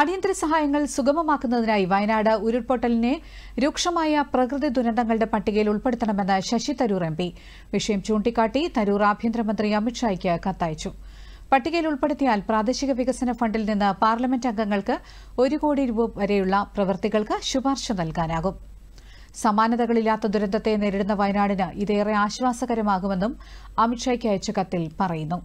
അടിയന്തര സഹായങ്ങൾ സുഗമമാക്കുന്നതിനായി വയനാട് ഉരുൾപൊട്ടലിനെ രൂക്ഷമായ പ്രകൃതി ദുരന്തങ്ങളുടെ പട്ടികയിൽ ഉൾപ്പെടുത്തണമെന്ന് ശശി തരൂർ എം വിഷയം ചൂണ്ടിക്കാട്ടി തരൂർ ആഭ്യന്തരമന്ത്രി അമിത്ഷായ്ക്ക് കത്തയച്ചു പട്ടികയിൽ ഉൾപ്പെടുത്തിയാൽ പ്രാദേശിക വികസന ഫണ്ടിൽ നിന്ന് പാർലമെന്റ് അംഗങ്ങൾക്ക് ഒരു കോടി രൂപ വരെയുള്ള പ്രവൃത്തികൾക്ക് ശുപാർശ നൽകാനാകും സമാനതകളില്ലാത്ത ദുരന്തത്തെ നേരിടുന്ന വയനാടിന് ഇതേറെ ആശ്വാസകരമാകുമെന്നും അമിത്ഷായ്ക്ക് അയച്ച കത്തിൽ പറയുന്നു